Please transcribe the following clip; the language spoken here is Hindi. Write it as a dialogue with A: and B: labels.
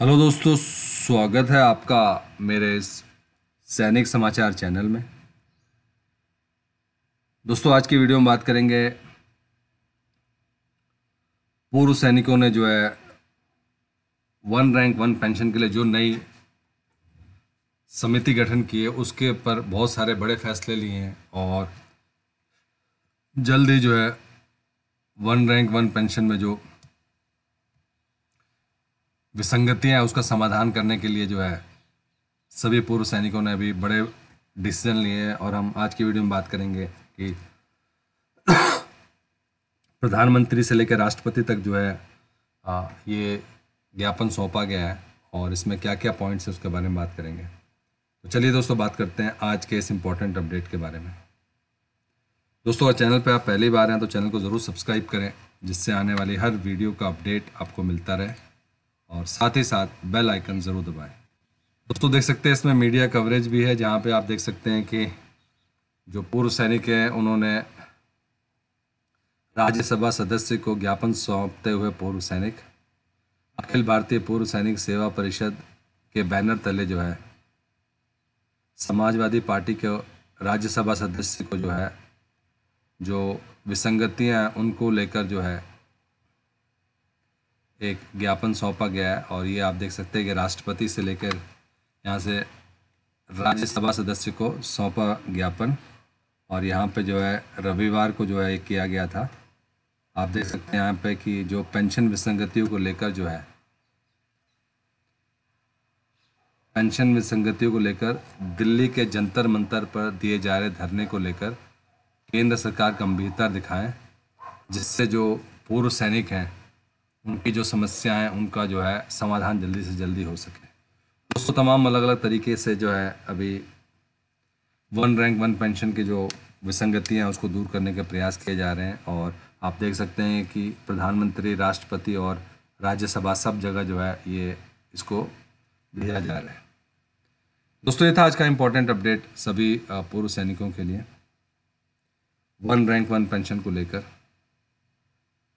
A: हेलो दोस्तों स्वागत है आपका मेरे इस सैनिक समाचार चैनल में दोस्तों आज की वीडियो में बात करेंगे पूर्व सैनिकों ने जो है वन रैंक वन पेंशन के लिए जो नई समिति गठन की है उसके पर बहुत सारे बड़े फैसले लिए हैं और जल्द ही जो है वन रैंक वन पेंशन में जो विसंगतियाँ उसका समाधान करने के लिए जो है सभी पूर्व सैनिकों ने अभी बड़े डिसीजन लिए हैं और हम आज की वीडियो में बात करेंगे कि प्रधानमंत्री से लेकर राष्ट्रपति तक जो है आ, ये ज्ञापन सौंपा गया है और इसमें क्या क्या पॉइंट्स हैं उसके बारे में बात करेंगे तो चलिए दोस्तों बात करते हैं आज के इस इम्पोर्टेंट अपडेट के बारे में दोस्तों अगर चैनल पर आप पहली बार हैं तो चैनल को ज़रूर सब्सक्राइब करें जिससे आने वाली हर वीडियो का अपडेट आपको मिलता रहे और साथ ही साथ बेल आइकन ज़रूर दबाएं दोस्तों देख सकते हैं इसमें मीडिया कवरेज भी है जहाँ पे आप देख सकते हैं कि जो पूर्व सैनिक हैं उन्होंने राज्यसभा सदस्य को ज्ञापन सौंपते हुए पूर्व सैनिक अखिल भारतीय पूर्व सैनिक सेवा परिषद के बैनर तले जो है समाजवादी पार्टी के राज्यसभा सदस्य को जो है जो विसंगतियां उनको लेकर जो है एक ज्ञापन सौंपा गया है और ये आप देख सकते हैं कि राष्ट्रपति से लेकर यहाँ से राज्यसभा सदस्य को सौंपा ज्ञापन और यहाँ पे जो है रविवार को जो है ये किया गया था आप देख सकते हैं यहाँ पे कि जो पेंशन विसंगतियों को लेकर जो है पेंशन विसंगतियों को लेकर दिल्ली के जंतर मंतर पर दिए जा रहे धरने को लेकर केंद्र सरकार गंभीरता दिखाएं जिससे जो पूर्व सैनिक हैं उनकी जो समस्याएं उनका जो है समाधान जल्दी से जल्दी हो सके दोस्तों तमाम अलग अलग तरीके से जो है अभी वन रैंक वन पेंशन की जो विसंगतियाँ हैं उसको दूर करने के प्रयास किए जा रहे हैं और आप देख सकते हैं कि प्रधानमंत्री राष्ट्रपति और राज्यसभा सब जगह जो है ये इसको भेजा जा रहा है दोस्तों ये था आज का इम्पोर्टेंट अपडेट सभी पूर्व सैनिकों के लिए वन रैंक वन पेंशन को लेकर